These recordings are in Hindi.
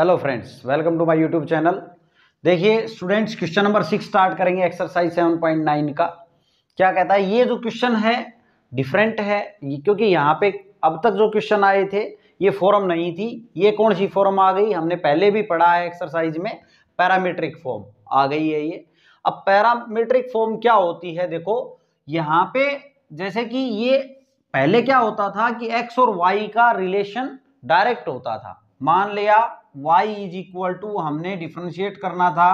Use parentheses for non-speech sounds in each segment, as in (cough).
hello friends welcome to my YouTube channel देखिए students question number six start करेंगे एक्सरसाइज सेवन पॉइंट नाइन का क्या कहता है ये जो क्वेश्चन है डिफरेंट है क्योंकि यहाँ पे अब तक जो क्वेश्चन आए थे ये फॉर्म नहीं थी ये कौन सी फॉर्म आ गई हमने पहले भी पढ़ा है एक्सरसाइज में पैरामीट्रिक फॉर्म आ गई है ये अब पैरामीट्रिक फॉर्म क्या होती है देखो यहाँ पे जैसे कि ये पहले क्या होता था कि एक्स और वाई का रिलेशन डायरेक्ट होता था मान लिया y इज इक्वल टू हमने डिफ्रेंशिएट करना था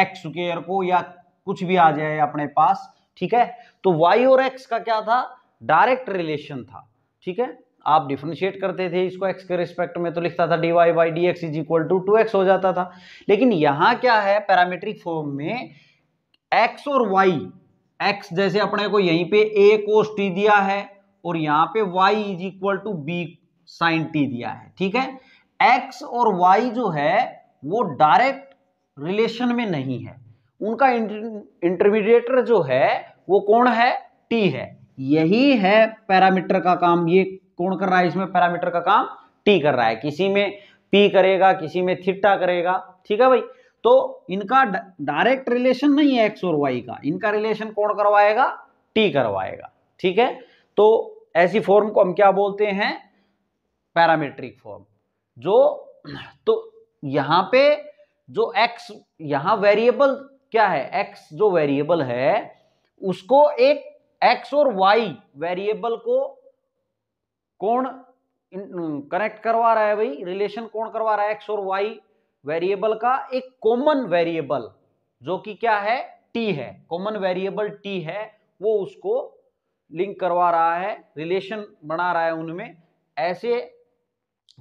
एक्स स्क्र को या कुछ भी आ जाए अपने पास ठीक है तो y और x का क्या था डायरेक्ट रिलेशन था ठीक है आप डिफ्रेंशिएट करते थे इसको x के रिस्पेक्ट में तो लिखता था d Y by D x is equal to two x हो जाता था लेकिन यहाँ क्या है पैरामेट्रिक फॉर्म में x और y x जैसे अपने को यहीं पे a कोस टी दिया है और यहाँ पे y is equal to b sine t दिया है ठीक है एक्स और वाई जो है वो डायरेक्ट रिलेशन में नहीं है उनका इंटरमीडिएटर जो है वो कौन है टी है यही है पैरामीटर का काम ये कौन कर रहा है इसमें पैरामीटर का काम टी कर रहा है किसी में पी करेगा किसी में थिट्टा करेगा ठीक है भाई तो इनका डायरेक्ट रिलेशन नहीं है एक्स और वाई का इनका रिलेशन कौन करवाएगा टी करवाएगा ठीक है तो ऐसी फॉर्म को हम क्या बोलते हैं पैरामेट्रिक फॉर्म जो तो यहां पे जो एक्स यहां वेरिएबल क्या है एक्स जो वेरिएबल है उसको एक एक्स और वाई वेरिएबल को कौन कनेक्ट करवा रहा है भाई रिलेशन कौन करवा रहा है एक्स और वाई वेरिएबल का एक कॉमन वेरिएबल जो कि क्या है टी है कॉमन वेरिएबल टी है वो उसको लिंक करवा रहा है रिलेशन बना रहा है उनमें ऐसे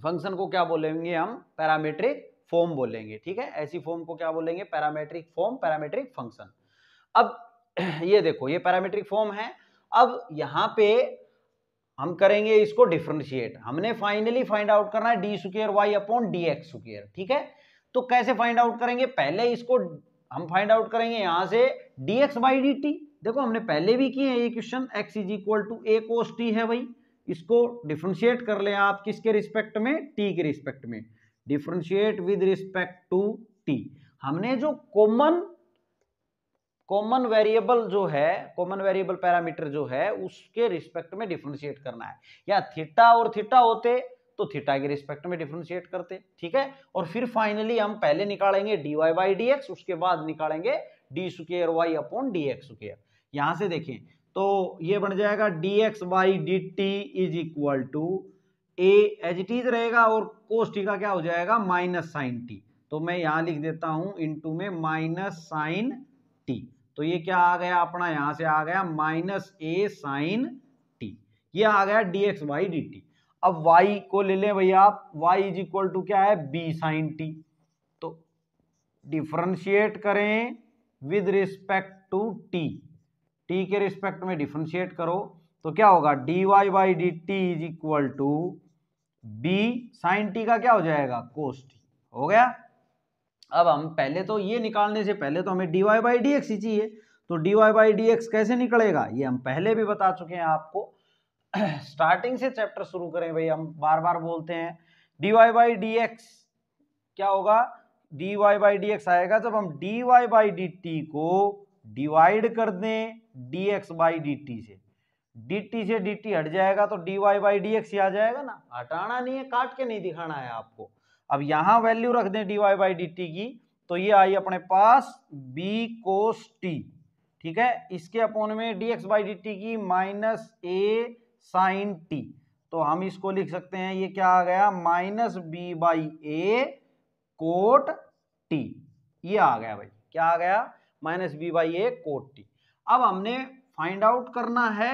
फंक्शन को क्या बोलेंगे हम पैरामेट्रिक फॉर्म बोलेंगे ठीक है ऐसी फॉर्म को क्या बोलेंगे पैरामेट्रिक फॉर्म पैरामेट्रिक फंक्शन अब (clears throat) ये देखो ये पैरामेट्रिक फॉर्म है अब यहाँ पे हम करेंगे इसको डिफ्रेंशिएट हमने फाइनली फाइंड आउट करना है D square Y upon D x square ठीक है तो कैसे फाइंड आउट करेंगे पहले इसको हम फाइंड आउट करेंगे यहाँ से d x by d t देखो हमने पहले भी किए हैं ये question x is equal to a cos t है भाई इसको डिफ्रेंशिएट कर ले आप किसके रिस्पेक्ट में टी के रिस्पेक्ट में differentiate with respect to t हमने जो कॉमन कॉमन वेरिएबल जो है कॉमन वेरिएबल पैरामीटर जो है उसके रिस्पेक्ट में डिफ्रेंशिएट करना है या थीटा और थीटा होते तो थीटा के रिस्पेक्ट में डिफ्रेंशिएट करते ठीक है और फिर फाइनली हम पहले निकालेंगे d Y by D x उसके बाद निकालेंगे d square Y upon D x square यहां से देखें तो ये बन जाएगा d x Y d t is equal to a एच टीज रहेगा और कोस टी का क्या हो जाएगा माइनस साइन टी तो मैं यहाँ लिख देता हूँ इनटू में माइनस साइन टी तो ये क्या आ गया अपना यहाँ से आ गया माइनस ए साइन टी ये आ गया d x by d t अब y को ले लें भैया आप y इज इक्वल टू क्या है b साइन टी तो डिफ्रेंशिएट करें with respect to t t के रिस्पेक्ट में डिफ्रेंशिएट करो तो क्या होगा d Y by d t is equal to b sine t का क्या हो जाएगा कोस टी हो गया अब हम पहले तो ये निकालने से पहले तो हमें d Y by D x ही चाहिए तो d Y by D x कैसे निकलेगा ये हम पहले भी बता चुके हैं आपको (clears throat) स्टार्टिंग से चैप्टर शुरू करें भाई हम बार बार बोलते हैं D Y by D x क्या होगा d Y by D x आएगा जब हम d Y by d t को डिवाइड कर दें D x by d t से डी टी से डी टी हट जाएगा तो d Y by D x आ जाएगा ना हटाना नहीं है काट के नहीं दिखाना है आपको अब यहां वैल्यू रख दें d Y by d t की तो ये आई अपने पास बी कोस टी ठीक है इसके अपोन में d x by d t की माइनस ए साइन टी तो हम इसको लिख सकते हैं ये क्या आ गया minus b by a cot t ये आ गया भाई क्या आ गया minus b by a cot t अब हमने फाइंड आउट करना है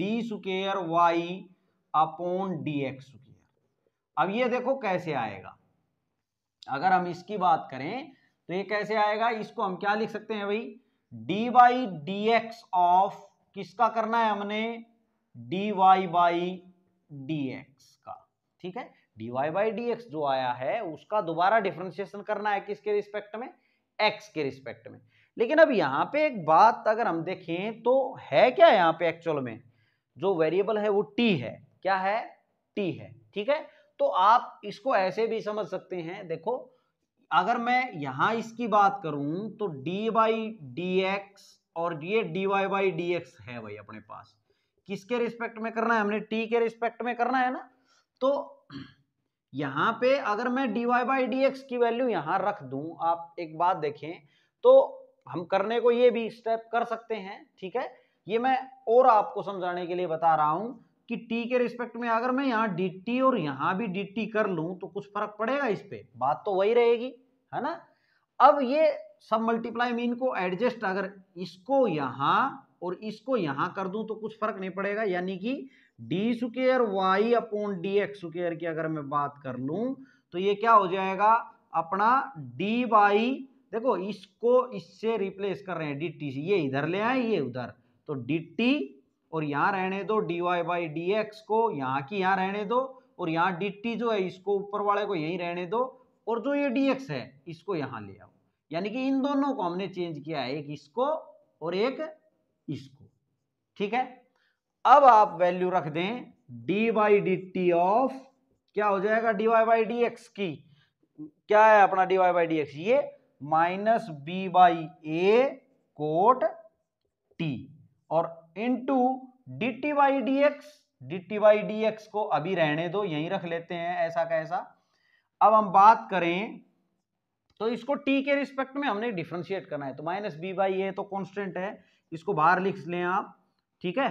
d square Y upon D x square अब ये देखो कैसे आएगा अगर हम इसकी बात करें तो ये कैसे आएगा इसको हम क्या लिख सकते हैं भाई d by D x of किसका करना है हमने d Y by D x का ठीक है d Y by D x जो आया है उसका दोबारा डिफ्रेंशिएशन करना है किसके रिस्पेक्ट में एक्स के रिस्पेक्ट में लेकिन अब यहाँ पे एक बात अगर हम देखें तो है क्या यहाँ पे एक्चुअल में जो वेरिएबल है वो टी है क्या है टी है ठीक है तो आप इसको ऐसे भी समझ सकते हैं देखो अगर मैं यहाँ इसकी बात करूं तो डी बाई डी एक्स और ये d Y by D x है भाई अपने पास किसके रिस्पेक्ट में करना है हमने टी के रिस्पेक्ट में करना है ना तो यहां पे अगर मैं dy बाई डी की वैल्यू यहां रख दूं आप एक बात देखें तो हम करने को ये भी स्टेप कर सकते हैं ठीक है ये मैं और आपको समझाने के लिए बता रहा हूं कि t के रिस्पेक्ट में अगर मैं यहाँ dt और यहाँ भी dt कर लूं तो कुछ फर्क पड़ेगा इस पे बात तो वही रहेगी है ना अब ये सब मल्टीप्लाई मीन को एडजस्ट अगर इसको यहां और इसको यहां कर दूं तो कुछ फर्क नहीं पड़ेगा यानी कि d square Y upon D x square की अगर मैं बात कर लू तो ये क्या हो जाएगा अपना डी वाई देखो इसको इससे रिप्लेस कर रहे हैं डी टी ये इधर ले आए ये उधर तो डी टी और यहाँ रहने दो d Y by D x को यहाँ की यहाँ रहने दो और यहाँ डी टी जो है इसको ऊपर वाले को यहीं रहने दो और जो ये डी एक्स है इसको यहाँ ले आओ यानी कि इन दोनों को हमने चेंज किया है एक इसको और एक इसको ठीक है अब आप वैल्यू रख दें d Y d t of क्या हो जाएगा d Y by D x की क्या है अपना d Y by D x ये minus b by a cot t और into d t y D x d t y D x को अभी रहने दो यहीं रख लेते हैं ऐसा कैसा अब हम बात करें तो इसको टी के रिस्पेक्ट में हमने डिफ्रेंशिएट करना है तो माइनस बी बाई ए तो कॉन्स्टेंट है इसको बाहर लिख लें आप ठीक है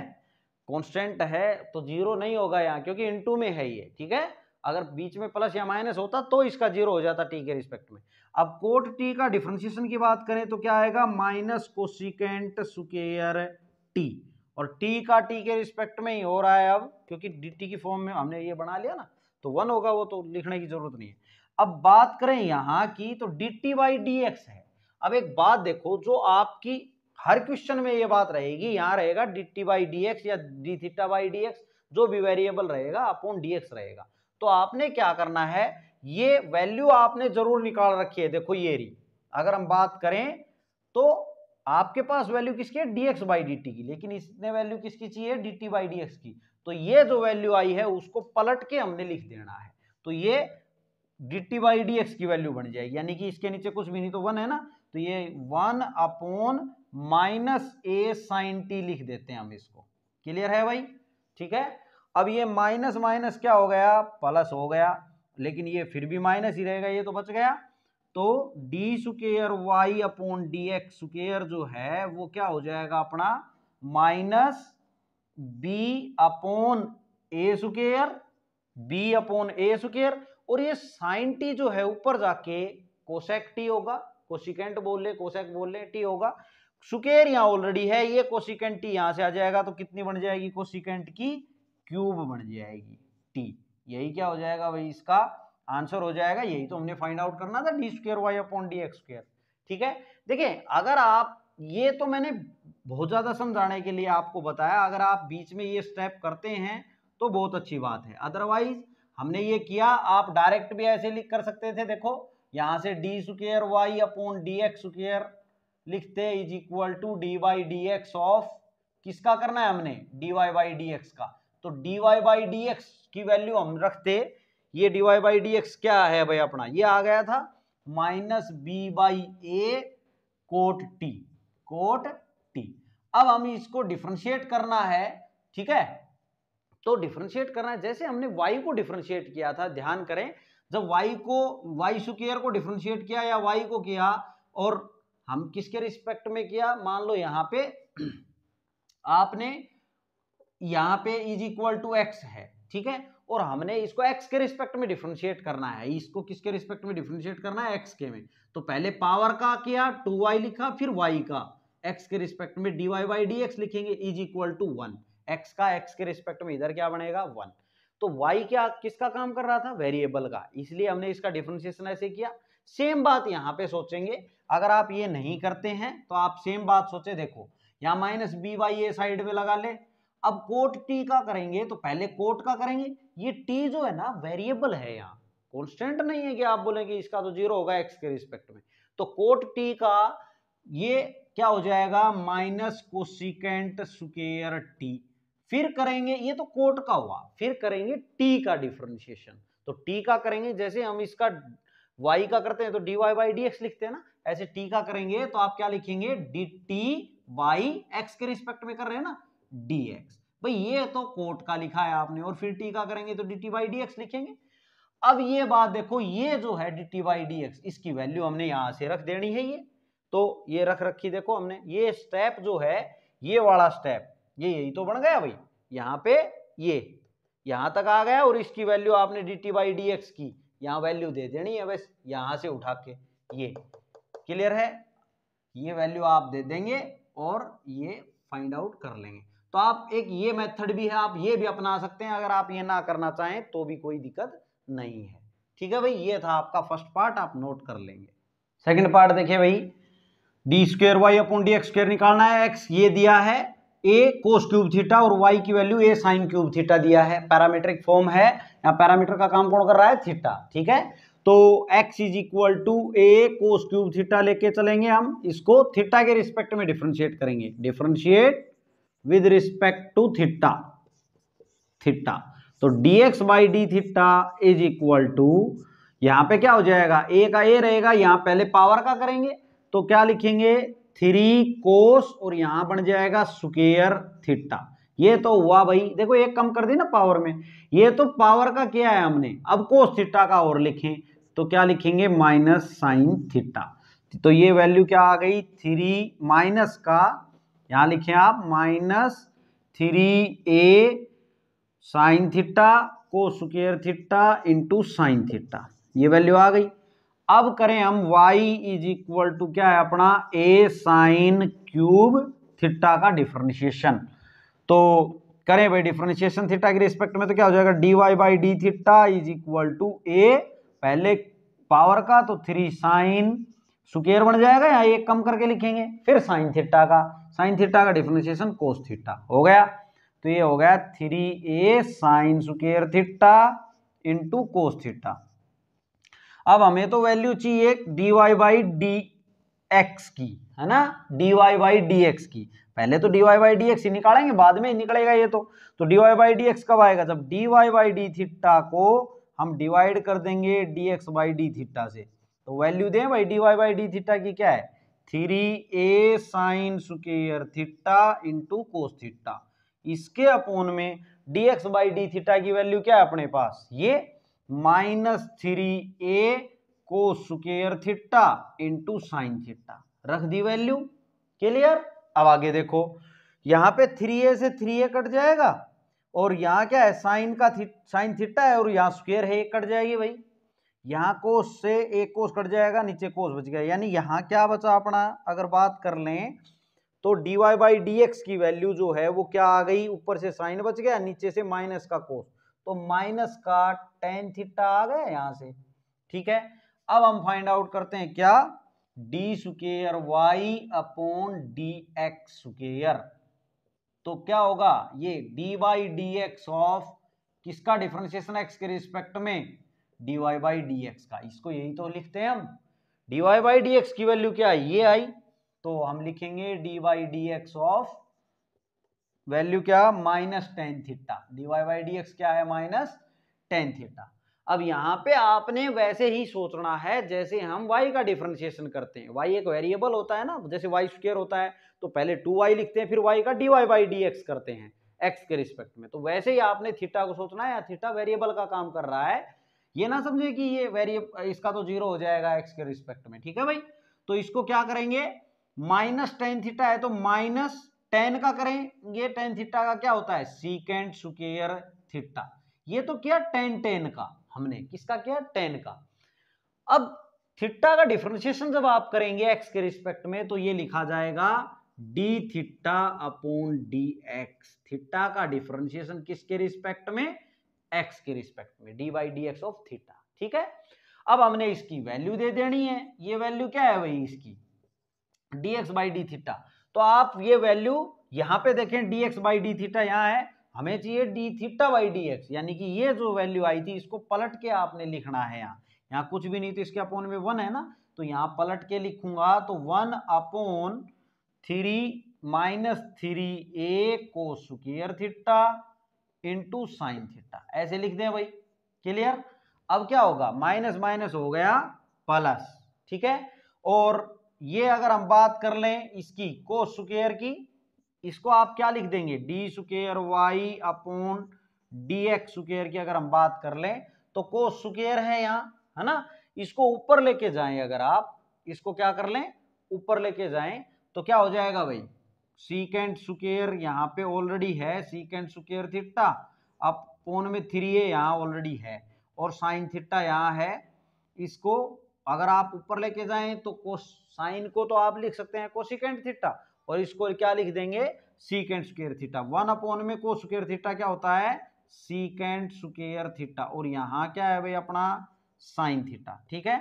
कॉन्स्टेंट है तो जीरो नहीं होगा यहाँ क्योंकि इन टू में है ये ठीक है अगर बीच में प्लस या माइनस होता तो इसका जीरो हो जाता टी के रिस्पेक्ट में अब कोट टी का डिफ्रेंसिएशन की बात करें तो क्या आएगा माइनस कोसिकेंट सुकेयर टी और टी का टी के रिस्पेक्ट में ही हो रहा है अब क्योंकि डी टी की फॉर्म में हमने ये बना लिया ना तो वन होगा वो तो लिखने की जरूरत नहीं है अब बात करें यहाँ की तो d t by D x है अब एक बात देखो जो आपकी हर क्वेश्चन में ये बात रहेगी यहाँ रहेगा d t by D x या d theta by D x जो भी वेरिएबल रहेगा अपॉन डी एक्स रहेगा तो आपने क्या करना है ये वैल्यू आपने जरूर निकाल रखी है देखो ये री अगर हम बात करें तो आपके पास वैल्यू किसकी है d x by d t की लेकिन इसने वैल्यू किसकी चाहिए d t by D x की तो ये जो वैल्यू आई है उसको पलट के हमने लिख देना है तो ये d t by D x की वैल्यू बन जाएगी यानी कि इसके नीचे कुछ भी नहीं तो वन है ना तो ये one upon minus a sine t लिख देते हैं हम इसको क्लियर है भाई ठीक है अब ये माइनस माइनस क्या हो गया प्लस हो गया लेकिन ये फिर भी माइनस ही रहेगा ये तो बच गया तो D square Y upon D x square जो है वो क्या हो जाएगा अपना minus b upon a square b upon a square और ये साइन टी जो है ऊपर जाके कोसेक टी होगा कोसिकेंट बोल ले कोसेक बोल ले टी होगा सुकेर यहां ऑलरेडी है ये कोसिकेंट टी यहां से आ जाएगा तो कितनी बन जाएगी कोसिकेंट की क्यूब बन जाएगी टी यही क्या हो जाएगा भाई इसका आंसर हो जाएगा यही तो हमने फाइंड आउट करना था d square Y upon D x square ठीक है देखिए अगर आप ये तो मैंने बहुत ज़्यादा समझाने के लिए आपको बताया अगर आप बीच में ये स्टेप करते हैं तो बहुत अच्छी बात है अदरवाइज हमने ये किया आप डायरेक्ट भी ऐसे लिख कर सकते थे देखो यहां से d square Y upon D x square लिखते हैं is equal to d Y D x of किसका करना है हमने d Y by D x का तो d Y by D x की वैल्यू हम रखते ये d Y by D x क्या है भाई अपना ये आ गया था minus b by a cot t cot t अब हमें इसको डिफ्रेंशिएट करना है ठीक है तो डिफ्रेंशिएट करना है जैसे हमने y को डिफ्रेंशिएट किया था ध्यान करें जब y को y सुकेयर को डिफ्रेंशिएट किया या y को किया और हम किसके रिस्पेक्ट में किया मान लो यहाँ पे (clears throat) आपने यहाँ पे इज इक्वल टू एक्स है ठीक है और हमने इसको एक्स के रिस्पेक्ट में डिफ्रेंशिएट करना है इसको किसके रिस्पेक्ट में डिफ्रेंशिएट करना है एक्स के में तो पहले पावर का किया टू वाई लिखा फिर वाई का एक्स के रिस्पेक्ट में d y y D x लिखेंगे is equal to one x का एक्स के रिस्पेक्ट में इधर क्या बनेगा वन तो वाई क्या किसका काम कर रहा था वेरिएबल का इसलिए हमने इसका डिफ्रेंशिएशन ऐसे किया सेम बात यहाँ पे सोचेंगे अगर आप ये नहीं करते हैं तो आप सेम बात सोचे देखो यहाँ minus b y a side में लगा ले अब कोट टी का करेंगे तो पहले कोट का करेंगे ये टी जो है ना वेरिएबल है यहाँ कॉन्स्टेंट नहीं है कि आप बोलेंगे इसका तो जीरो होगा एक्स के रिस्पेक्ट में तो कोट टी का ये क्या हो जाएगा माइनस कोसिकेंट स्क्र टी फिर करेंगे ये तो कोट का हुआ फिर करेंगे टी का डिफ्रेंशिएशन तो टी का करेंगे जैसे हम इसका y का करते हैं तो d Y by D x लिखते हैं ना ऐसे t का करेंगे तो आप क्या लिखेंगे डी टी वाई एक्स के रिस्पेक्ट में कर रहे हैं ना डी एक्स भाई ये तो कोर्ट का लिखा है आपने और फिर t का करेंगे तो d t y D x लिखेंगे अब ये बात देखो ये जो है d t y D x इसकी वैल्यू हमने यहां से रख देनी है ये तो ये रख रखी देखो हमने ये स्टेप जो है ये वाला स्टेप ये यही तो बन गया भाई यहाँ पे ये यहां तक आ गया और इसकी वैल्यू आपने d t y D x की यहाँ वैल्यू दे देनी है बस यहाँ से उठा के ये क्लियर है ये वैल्यू आप दे देंगे और ये फाइंड आउट कर लेंगे तो आप एक ये मेथड भी है आप ये भी अपना सकते हैं अगर आप ये ना करना चाहें तो भी कोई दिक्कत नहीं है ठीक है भाई ये था आपका फर्स्ट पार्ट आप नोट कर लेंगे सेकंड पार्ट देखिए भाई d square Y upon D x square निकालना है एक्स ये दिया है ए कोस क्यूब थीटा और वाई की value a sine cube theta दिया है पैरामीट्रिक फॉर्म है यहाँ पैरामीटर का काम कौन कर रहा है थीटा ठीक है तो x is equal to a cos cube theta लेके चलेंगे हम इसको थीटा के रिस्पेक्ट में डिफ्रेंशिएट करेंगे differentiate with respect to theta theta तो dx by D theta is equal to यहां पे क्या हो जाएगा ए का ए रहेगा यहां पहले पावर का करेंगे तो क्या लिखेंगे थ्री कोस और यहां बन जाएगा स्क्र थीटा ये तो हुआ भाई देखो एक कम कर दी ना पावर में ये तो पावर का किया है हमने अब कोस थीटा का और लिखें तो क्या लिखेंगे माइनस साइन थीटा तो ये वैल्यू क्या आ गई थ्री माइनस का यहाँ लिखें आप minus three a sine theta cos square theta into sine theta ये वैल्यू आ गई अब करें हम y इज इक्वल टू क्या है अपना a साइन क्यूब थीटा का डिफ्रेंशिएशन तो करें भाई डिफ्रेंशिएशन थीटा के रिस्पेक्ट में तो क्या हो जाएगा d Y by D theta is equal to a पहले पावर का तो थ्री साइन सुकेर बन जाएगा यहाँ एक कम करके लिखेंगे फिर साइन थीटा का साइन थीटा का डिफ्रेंशिएशन कोस थीटा हो गया तो ये हो गया three a sine square theta into cos theta अब हमें तो वैल्यू चाहिए d Y by D x की है ना d Y by D x की पहले तो d Y by D x ही निकालेंगे बाद में ही निकलेगा ये तो तो d Y by D x कब आएगा जब d Y by D theta को हम डिवाइड कर देंगे d x by D theta से तो वैल्यू दें भाई d Y by D theta की क्या है three a sine square theta into cos theta इसके अपोन में d x by D theta की वैल्यू क्या है अपने पास ये minus three a cos square theta into sine theta रख दी वैल्यू क्लियर अब आगे देखो यहां पे थ्री ए से थ्री ए कट जाएगा और यहां क्या है साइन का थी, साइन थीटा है और यहां स्क्वेयर है कट जाएगी भाई यहां कोस से एक कोस कट जाएगा नीचे कोस बच गया यानी यहां क्या बचा अपना अगर बात कर लें तो d Y by D x की वैल्यू जो है वो क्या आ गई ऊपर से साइन बच गया नीचे से माइनस का कोस तो माइनस का टेन थीटा आ गया यहां से ठीक है अब हम फाइंड आउट करते हैं क्या d square Y upon D x square तो क्या होगा ये d Y D x of किसका डिफ्रेंसिएशन एक्स के रिस्पेक्ट में d Y by D x का इसको यही तो लिखते हैं हम d Y by D x की वैल्यू क्या है ये आई तो हम लिखेंगे d Y D x of value क्या minus tan theta d y by D x क्या है माइनस टेन थीटा अब यहाँ पे आपने वैसे ही सोचना है जैसे हम वाई का डिफ्रेंशिएशन करते हैं वाई एक वेरिएबल होता है ना जैसे वाई स्क्र होता है तो पहले टू वाई लिखते हैं फिर वाई का d Y by D x करते हैं एक्स के रिस्पेक्ट में तो वैसे ही आपने थीटा को सोचना है या थीटा वेरिएबल का काम कर रहा है ये ना समझे कि ये वेरिएबल इसका तो जीरो हो जाएगा एक्स के रिस्पेक्ट में ठीक है भाई तो इसको क्या करेंगे माइनस टेन थीटा है तो माइनस टेन का करें ये टेन थीटा का क्या होता है सीकेंड सुकेयर थीटा ये तो किया टेन टेन का हमने किसका किया टेन का अब थीटा का डिफ्रेंशिएशन जब आप करेंगे एक्स के रिस्पेक्ट में तो ये लिखा जाएगा d theta upon D x theta का डिफरेंशिएशन किसके रिस्पेक्ट में एक्स के रिस्पेक्ट में d by D x of theta ठीक है अब हमने इसकी वैल्यू दे देनी है ये वैल्यू क्या है भाई इसकी d x by D theta तो आप ये वैल्यू यहां पे देखें d x by D theta यहां है हमें चाहिए d theta by D x यानी कि ये जो वैल्यू आई थी इसको पलट के आपने लिखना है यहाँ यहाँ कुछ भी नहीं तो इसके अपोन में वन है ना तो यहाँ पलट के लिखूंगा तो one upon three minus three a cos square theta into sine theta ऐसे लिख दें भाई क्लियर अब क्या होगा माइनस माइनस हो गया प्लस ठीक है और ये अगर हम बात कर लें इसकी को सुकेयर की इसको आप क्या लिख देंगे d square Y upon D x square की अगर हम बात कर लें तो को सुकेयर है यहाँ है ना इसको ऊपर लेके जाएं अगर आप इसको क्या कर लें ऊपर लेके जाएं तो क्या हो जाएगा भाई सीकेंड सुकेयर यहाँ पे ऑलरेडी है सीकेंड सुकेयर थिट्टा अब पोन में थ्री ए यहाँ ऑलरेडी है और साइन थिट्टा यहाँ है इसको अगर आप ऊपर लेके जाएं तो साइन को तो आप लिख सकते हैं कोसिकेंट थीटा और इसको क्या लिख देंगे secant square theta one upon में को स्केयर थीटा क्या होता है सीकेंट स्केयर थीटा और यहाँ क्या है भाई अपना साइन थीटा ठीक है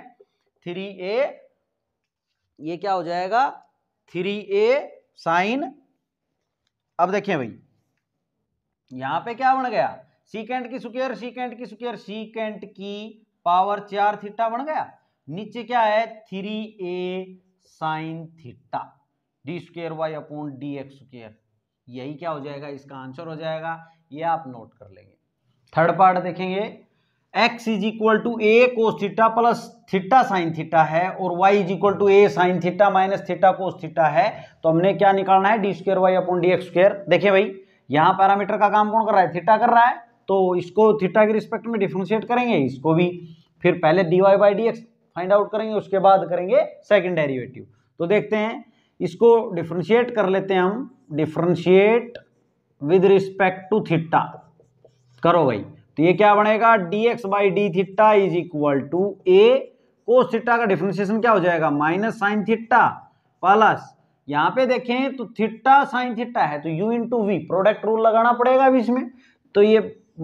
थ्री ए ये क्या हो जाएगा थ्री ए साइन अब देखिए भाई यहां पे क्या बन गया सीकेंट की स्क्र सीकेंट की स्क्र सीकेंट की पावर चार थीटा बन गया नीचे क्या है three a sine theta d square Y upon D x square यही क्या हो जाएगा इसका आंसर हो जाएगा ये आप नोट कर लेंगे थर्ड पार्ट देखेंगे x is equal to a cos theta plus theta sine theta है और y is equal to a sine theta minus theta cos theta है तो हमने क्या निकालना है d square Y upon D x square देखिए भाई यहाँ पैरामीटर का काम कौन कर रहा है थीटा कर रहा है तो इसको थीटा के रिस्पेक्ट में डिफ्रेंशिएट करेंगे इसको भी फिर पहले d Y by D x find out करेंगे उसके बाद करेंगे सेकेंड डेरिवेटिव तो देखते हैं इसको डिफ्रेंशिएट कर लेते हैं हम differentiate with respect to theta करो भाई तो ये क्या बनेगा d x by D theta is equal to a cos theta का डिफ्रेंशिएशन क्या हो जाएगा माइनस साइन थिट्टा प्लस यहाँ पे देखें तो थिट्टा साइन थिट्टा है तो into v product rule लगाना पड़ेगा अभी इसमें तो ये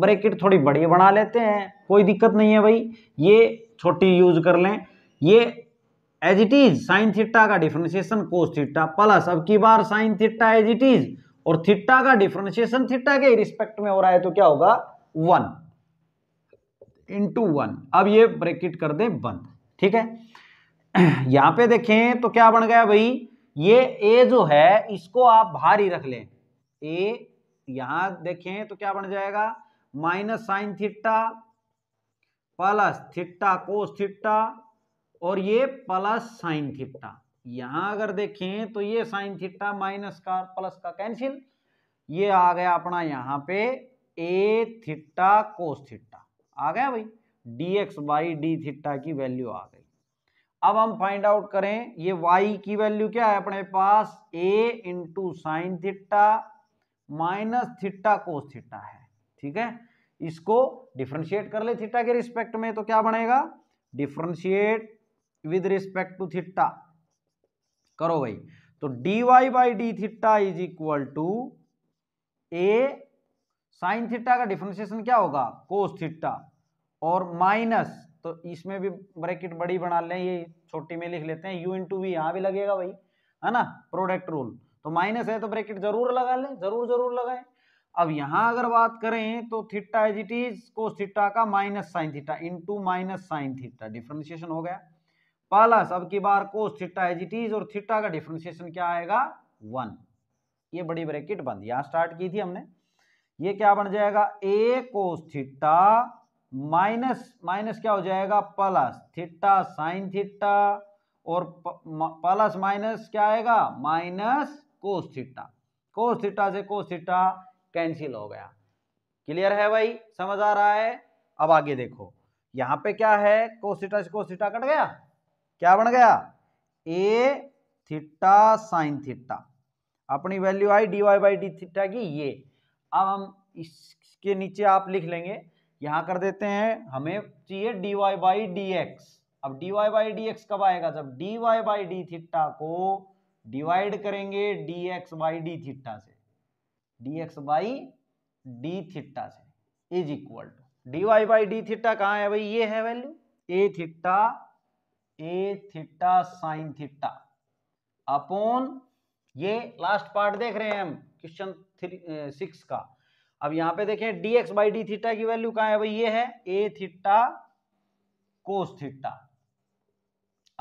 ब्रैकेट थोड़ी बड़ी बना लेते हैं कोई दिक्कत नहीं है भाई ये छोटी यूज कर लें ये as it is sine theta का डिफ्रेंशिएशन कोस थीटा प्लस अब की बार sine theta as it is और थीटा का डिफ्रेंशिएशन थीटा के रिस्पेक्ट में हो रहा है तो क्या होगा वन इंटू वन अब ये ब्रेकिट कर दे बंद ठीक है (clears throat) यहां पे देखें तो क्या बन गया भाई ये ए जो है इसको आप ही रख लें ए यहां देखें तो क्या बन जाएगा minus sine theta plus theta cos theta और ये प्लस साइन थिट्टा यहां अगर देखें तो ये साइन थिट्टा माइनस का प्लस का कैंसिल ये आ गया अपना यहां पे ए थिट्टा कोस थिट्टा आ गया भाई d x by D theta की वैल्यू आ गई अब हम फाइंड आउट करें ये वाई की वैल्यू क्या है अपने पास a into sine theta minus theta cos theta है ठीक है इसको डिफ्रेंशिएट कर ले थीटा के रिस्पेक्ट में तो क्या बनेगा differentiate with respect to theta करो भाई तो d Y by D theta is equal to a sine theta का डिफ्रेंशिएशन क्या होगा कोस थीटा और माइनस तो इसमें भी ब्रैकेट बड़ी बना लें ये छोटी में लिख लेते हैं यू इन टू वी यहाँ भी लगेगा भाई है ना प्रोडक्ट रूल तो माइनस है तो ब्रैकेट जरूर लगा लें जरूर जरूर लगाएं अब यहां अगर बात करें तो theta as it is cos theta का minus sine theta into minus sine theta differentiation हो गया प्लस सब की बार cos theta as it is और थीटा का डिफ्रेंसिएशन क्या आएगा वन ये बड़ी ब्रैकेट बंद यहां स्टार्ट की थी हमने ये क्या बन जाएगा a cos theta minus minus क्या हो जाएगा प्लस थीटा साइन थीटा और प्लस माइनस क्या आएगा minus cos theta cos theta से कोस थीटा कैंसिल हो गया क्लियर है भाई समझ आ रहा है अब आगे देखो यहाँ पे क्या है कोसिटा से कोसिटा कट गया क्या बन गया ए थीटा साइन थीटा अपनी वैल्यू आई d Y by D theta की ये अब हम इसके नीचे आप लिख लेंगे यहाँ कर देते हैं हमें चाहिए d Y by D x अब d Y by D x कब आएगा जब d Y by D theta को डिवाइड करेंगे d x by D theta से d x by D theta से is equal to d Y by D theta कहाँ है भाई ये है value a theta a theta sine theta upon ये लास्ट पार्ट देख रहे हैं हम क्वेश्चन सिक्स का अब यहाँ पे देखें d x by D theta की वैल्यू कहाँ है भाई ये है ए थिट्टा कोस थिट्टा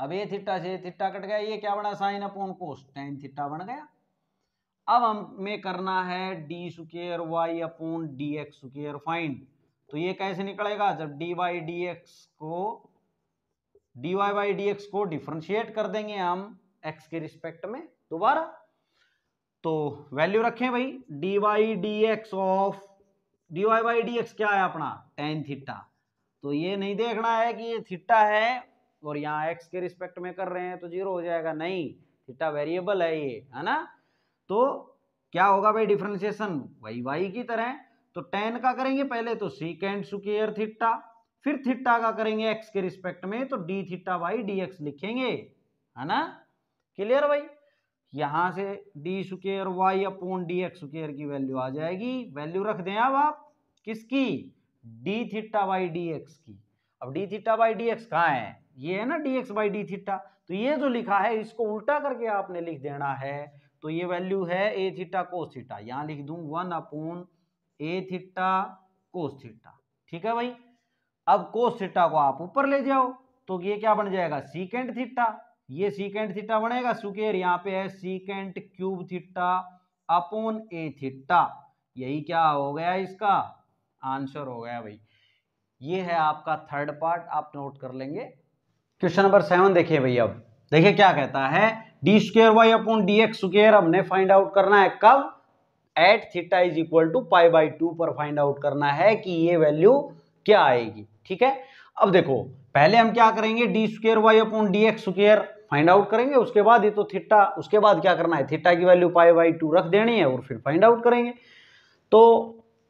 अब ए थिट्टा से ए थीटा कट गया ये क्या बना sine upon cos tan theta बन गया अब हमें करना है d square Y upon D x square find तो ये कैसे निकलेगा जब डी वाई डी एक्स को d y y D x को डिफ्रेंशिएट कर देंगे हम एक्स के रिस्पेक्ट में दोबारा तो वैल्यू रखें भाई d Y D x of D y y D x क्या है अपना टेन थीटा तो ये नहीं देखना है कि ये थीटा है और यहाँ एक्स के रिस्पेक्ट में कर रहे हैं तो जीरो हो जाएगा नहीं थीटा वेरिएबल है ये है ना तो क्या होगा भाई डिफ्रेंसिएशन वाई वाई की तरह तो टेन का करेंगे पहले तो सी कैंड सुकेयर थिट्टा फिर थिट्टा का करेंगे एक्स के रिस्पेक्ट में तो D theta Y D x लिखेंगे है ना क्लियर भाई यहां से D square Y upon D x square की वैल्यू आ जाएगी वैल्यू रख दें अब आप किसकी D theta by D x की अब D theta by D X कहाँ है ये है ना D x by D theta तो ये जो लिखा है इसको उल्टा करके आपने लिख देना है तो ये वैल्यू है ए थीटा कोस थीटा यहां लिख दू one upon a theta cos theta ठीक है भाई अब कोस थीटा को आप ऊपर ले जाओ तो ये क्या बन जाएगा सीकेंट थीटा ये सीकेंट थीटा बनेगा सुकेर यहाँ पे है secant cube theta upon a theta यही क्या हो गया इसका आंसर हो गया भाई ये है आपका थर्ड पार्ट आप नोट कर लेंगे क्वेश्चन नंबर सेवन देखिए भाई अब देखिए क्या कहता है d square Y upon D x square हमने फाइंड आउट करना है कब at theta is equal to pi by two पर फाइंड आउट करना है कि ये वैल्यू क्या आएगी ठीक है अब देखो पहले हम क्या करेंगे D square Y upon D x square find out करेंगे उसके बाद ये तो थीटा उसके बाद क्या करना है थीटा की वैल्यू पाई बाई टू रख देनी है और फिर फाइंड आउट करेंगे तो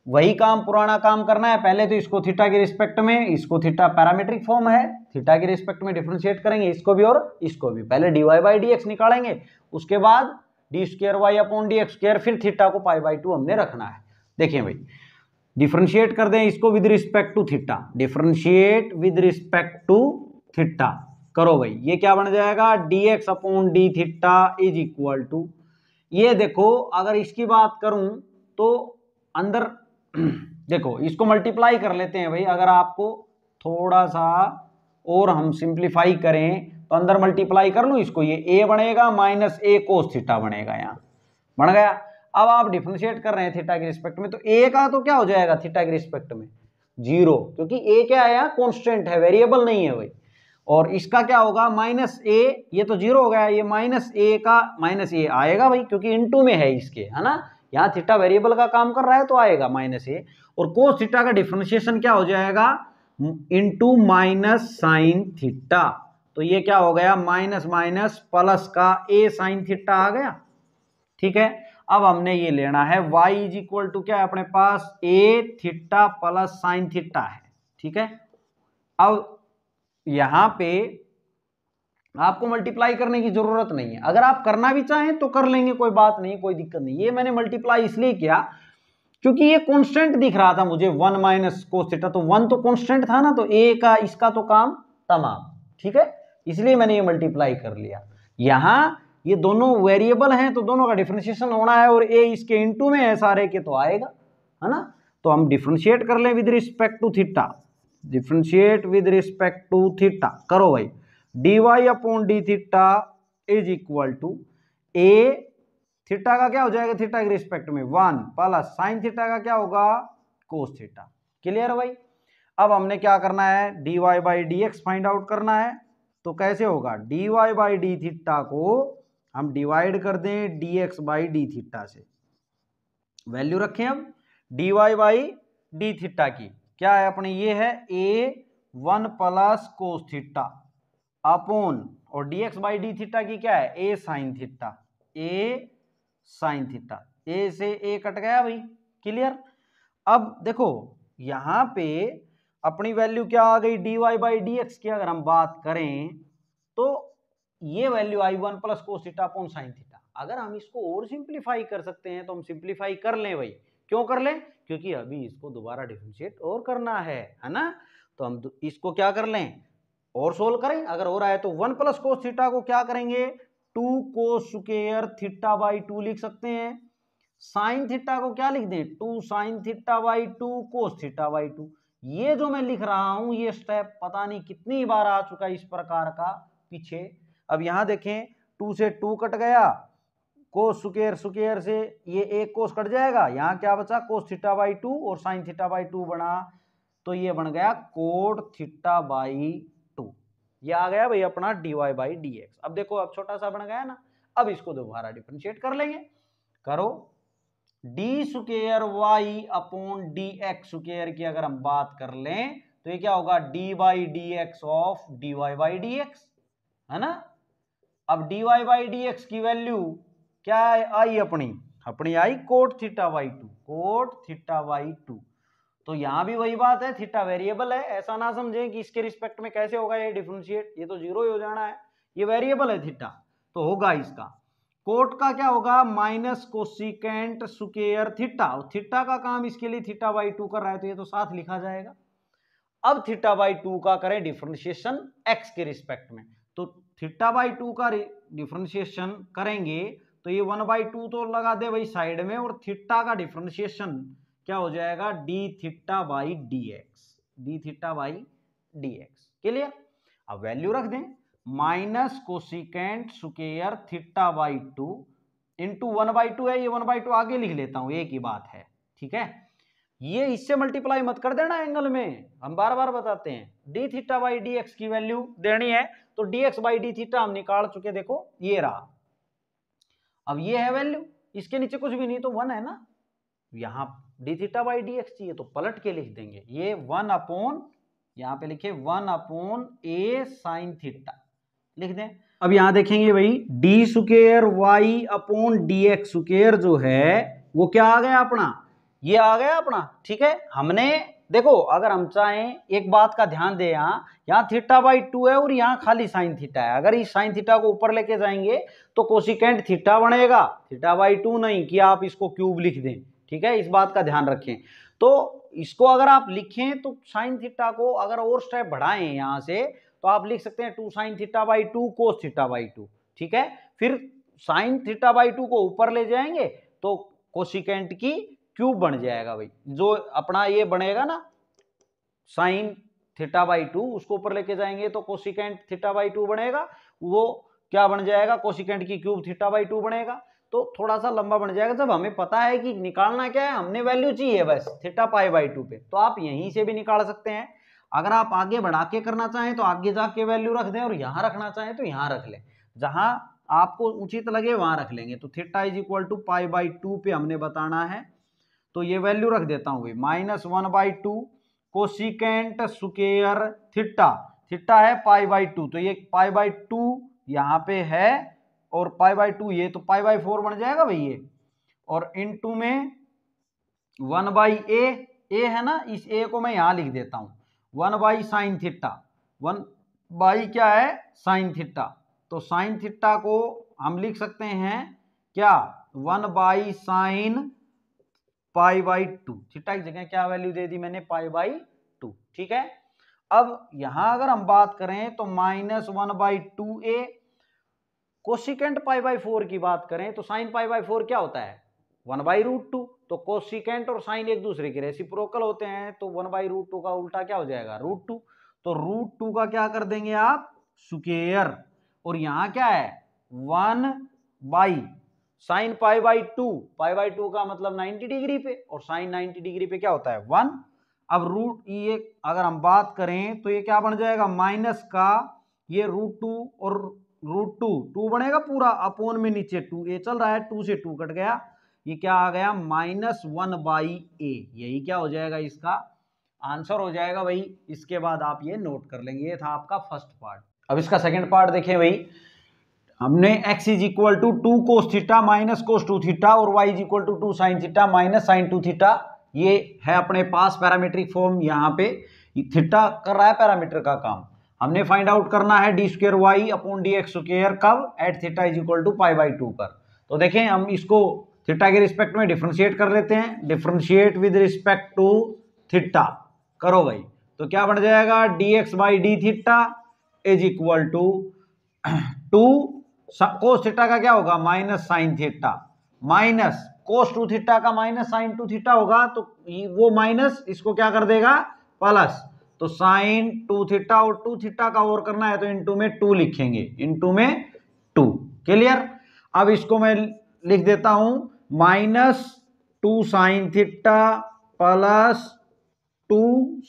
वही काम पुराना काम करना है पहले तो इसको थीटा के रिस्पेक्ट में इसको थीटा पैरामेट्रिक फॉर्म है थीटा के रिस्पेक्ट में डिफ्रेंशिएट करेंगे इसको भी और इसको भी पहले d Y by D x निकालेंगे उसके बाद d square Y upon D x फिर थीटा को पाई बाई टू हमने रखना है देखिए भाई डिफ्रेंशिएट कर दें इसको with respect to theta differentiate with respect to theta करो भाई ये क्या बन जाएगा d x upon d theta is equal to ये देखो अगर इसकी बात करूं तो अंदर (clears throat) देखो इसको मल्टीप्लाई कर लेते हैं भाई अगर आपको थोड़ा सा और हम सिंप्लीफाई करें तो अंदर मल्टीप्लाई कर लूँ इसको ये ए बनेगा माइनस ए कोस थीटा बनेगा यहाँ बन गया अब आप डिफ्रेंशिएट कर रहे हैं थीटा के रिस्पेक्ट में तो ए का तो क्या हो जाएगा थीटा के रिस्पेक्ट में जीरो क्योंकि ए क्या है कॉन्स्टेंट है वेरिएबल नहीं है भाई और इसका क्या होगा माइनस ए ये तो जीरो हो गया ये माइनस ए का माइनस ए आएगा भाई क्योंकि इनटू में है इसके है ना यहाँ थीटा वेरिएबल का काम कर रहा है तो आएगा माइनस ए और कोस थीटा का डिफ्रेंशिएशन क्या हो जाएगा इंटू माइनस साइन थीटा तो ये क्या हो गया माइनस माइनस प्लस का ए साइन थीटा आ गया ठीक है अब हमने ये लेना है y इज इक्वल टू क्या है अपने पास a theta plus sine theta है ठीक है अब यहां पे आपको मल्टीप्लाई करने की जरूरत नहीं है अगर आप करना भी चाहें तो कर लेंगे कोई बात नहीं कोई दिक्कत नहीं ये मैंने मल्टीप्लाई इसलिए किया क्योंकि ये कॉन्स्टेंट दिख रहा था मुझे वन माइनस को सीटा तो वन तो कॉन्स्टेंट था ना तो ए का इसका तो काम तमाम ठीक है इसलिए मैंने ये मल्टीप्लाई कर लिया यहाँ ये दोनों वेरिएबल हैं तो दोनों का डिफ्रेंशिएशन होना है और ए इसके इंटू में है सारे के तो आएगा है ना तो हम डिफ्रेंशिएट कर लें with respect to theta differentiate with respect to theta करो भाई d y upon d theta is equal to a theta का क्या हो जाएगा थीटा के रिस्पेक्ट में वन प्लस साइन थीटा का क्या होगा कोस थीटा क्लियर भाई अब हमने क्या करना है d Y by D x find out करना है तो कैसे होगा d Y by D theta को हम डिवाइड कर दें D x by D theta से वैल्यू रखें हम d Y by D theta की क्या है अपने ये है a one plus cos theta upon और dx बाई डी थीटा की क्या है a sine theta a sine theta a से a कट गया भाई क्लियर अब देखो यहां पे अपनी वैल्यू क्या आ गई d Y by D x की अगर हम बात करें तो ये वैल्यू आई one plus cos theta upon sine theta अगर हम इसको और सिंप्लीफाई कर सकते हैं तो हम सिंप्लीफाई कर लें भाई क्यों कर लें क्योंकि अभी इसको दोबारा डिफ्रेंशिएट और करना है है ना तो हम इसको क्या कर लें और सोल्व करें अगर हो रहा है तो वन प्लस कोस थीटा को क्या करेंगे टू को स्क्र थीटा बाई टू लिख सकते हैं साइन थीटा को क्या लिख दें two sine theta by two cos theta by two ये जो मैं लिख रहा हूं ये स्टेप पता नहीं कितनी बार आ चुका है इस प्रकार का पीछे अब यहां देखें टू से टू कट गया कोस सुकेयर सुकेयर से ये एक कोस कट जाएगा यहाँ क्या बचा कोस थीटा बाई टू और साइन थीटा बाई टू बना तो ये बन गया कोट थीटा बाई ये आ गया भाई अपना d Y by D x अब देखो अब छोटा सा बन गया ना अब इसको दोबारा डिफ्रेंशिएट कर लेंगे करो d square y upon D x square की अगर हम बात कर लें तो ये क्या होगा d by D x of D Y by D x है ना अब d Y by D x की वैल्यू क्या आई अपनी अपनी आई cot theta by two cot theta by two तो यहाँ भी वही बात है थीटा वेरिएबल है ऐसा ना समझें कि इसके रिस्पेक्ट में कैसे होगा ये डिफ्रेंशिएट ये तो जीरो ही हो जाना है ये वेरिएबल है थीटा तो होगा इसका कोट का क्या होगा minus cosecant square theta theta का काम इसके लिए थीटा बाई टू कर रहा है तो ये तो साथ लिखा जाएगा अब थीटा बाई टू का करें डिफ्रेंशिएशन एक्स के रिस्पेक्ट में तो थीटा बाई टू का डिफ्रेंशिएशन करेंगे तो ये वन बाई टू तो लगा दे भाई साइड में और थीटा का डिफ्रेंशिएशन क्या हो जाएगा d theta by D x d theta by D x clear अब वैल्यू रख दें minus cosecant square theta by two into one by two है ये वन बाई टू आगे लिख लेता हूं एक ही बात है ठीक है ये इससे मल्टीप्लाई मत कर देना एंगल में हम बार बार बताते हैं d theta by D x की वैल्यू देनी है तो d x by D theta हम निकाल चुके देखो ये रहा अब ये है वैल्यू इसके नीचे कुछ भी नहीं तो वन है ना यहाँ d theta by D x चाहिए तो पलट के लिख देंगे ये वन अपोन यहाँ पे लिखे one upon a sine theta लिख दें अब यहाँ देखेंगे भाई d square y upon d x square जो है वो क्या आ गया अपना ये आ गया अपना ठीक है हमने देखो अगर हम चाहें एक बात का ध्यान दें यहाँ यहाँ थीटा बाई टू है और यहाँ खाली साइन थीटा है अगर इस साइन थीटा को ऊपर लेके जाएंगे तो कोसिकेंट थीटा बनेगा थीटा बाई टू नहीं कि आप इसको क्यूब लिख दें ठीक है इस बात का ध्यान रखें तो इसको अगर आप लिखें तो साइन थीटा को अगर और स्टेप बढ़ाएं यहाँ से तो आप लिख सकते हैं two sine theta by two cos theta by two ठीक है फिर साइन थीटा बाई टू को ऊपर ले जाएंगे तो कोसिकेंट की क्यूब बन जाएगा भाई जो अपना ये बनेगा ना साइन थीटा बाई टू उसको ऊपर लेके जाएंगे तो कोसिकेंट थीटा बाई टू बनेगा वो क्या बन जाएगा कोसिकेंट की क्यूब थीटा बाई टू बनेगा तो थोड़ा सा लंबा बन जाएगा जब हमें पता है कि निकालना क्या है हमने वैल्यू चाहिए बस थीटा पाई बाई टू पे तो आप यहीं से भी निकाल सकते हैं अगर आप आगे बढ़ा के करना चाहें तो आगे जाके वैल्यू रख दें और यहाँ रखना चाहें तो यहाँ रख लें जहाँ आपको उचित लगे वहाँ रख लेंगे तो theta is equal to pi by two पे हमने बताना है तो ये वैल्यू रख देता हूँ भाई minus one by two cosecant square theta theta है पाई बाई टू तो ये पाई बाई टू यहाँ पे है और पाई बाई टू ये तो पाई बाई फोर बन जाएगा भाई ये और इन टू में वन बाई ए ए है ना इस ए को मैं यहाँ लिख देता हूँ one by sine theta one by क्या है साइन थिट्टा तो साइन थिट्टा को हम लिख सकते हैं क्या one by sine pi by two theta की जगह क्या वैल्यू दे दी मैंने पाई बाई टू ठीक है अब यहां अगर हम बात करें तो minus one by two a cosecant pi by four की बात करें तो साइन पाई बाई फोर क्या होता है वन बाई रूट टू तो कोसिकेंट और साइन एक दूसरे के रेसिप्रोकल होते हैं तो वन बाई रूट टू का उल्टा क्या हो जाएगा रूट टू तो रूट टू का क्या कर देंगे आप सुकेयर और यहां क्या है one by sine pi by two pi by two का मतलब नाइनटी डिग्री पे और साइन नाइनटी डिग्री पे क्या होता है वन अब रूट ये अगर हम बात करें तो ये क्या बन जाएगा माइनस का ये रूट टू और रूट टू टू बनेगा पूरा अपोन में नीचे टू ए चल रहा है टू से टू कट गया ये क्या आ गया माइनस वन बाई ए यही क्या हो जाएगा इसका आंसर हो जाएगा भाई इसके बाद आप ये नोट कर लेंगे ये था आपका फर्स्ट पार्ट अब इसका सेकंड पार्ट देखें भाई हमने x is equal to two cos theta minus cos two theta और y is equal to two sine theta minus sine two theta ये है अपने पास पैरामीट्रिक फॉर्म यहाँ पे थीटा कर रहा है पैरामीटर का काम हमने फाइंड आउट करना है d square Y upon D x square कब at theta is equal to pi by two पर तो देखें हम इसको थीटा के रिस्पेक्ट में डिफ्रेंशिएट कर लेते हैं differentiate with respect to theta करो भाई तो क्या बन जाएगा d x by D theta is equal to two cos theta का क्या होगा minus sine theta minus cos two theta का माइनस साइन टू थीटा होगा तो वो माइनस इसको क्या कर देगा प्लस तो साइन टू थीटा और टू थीटा का और करना है तो इंटू में टू लिखेंगे इंटू में टू क्लियर अब इसको मैं लिख देता हूं minus two sine theta plus two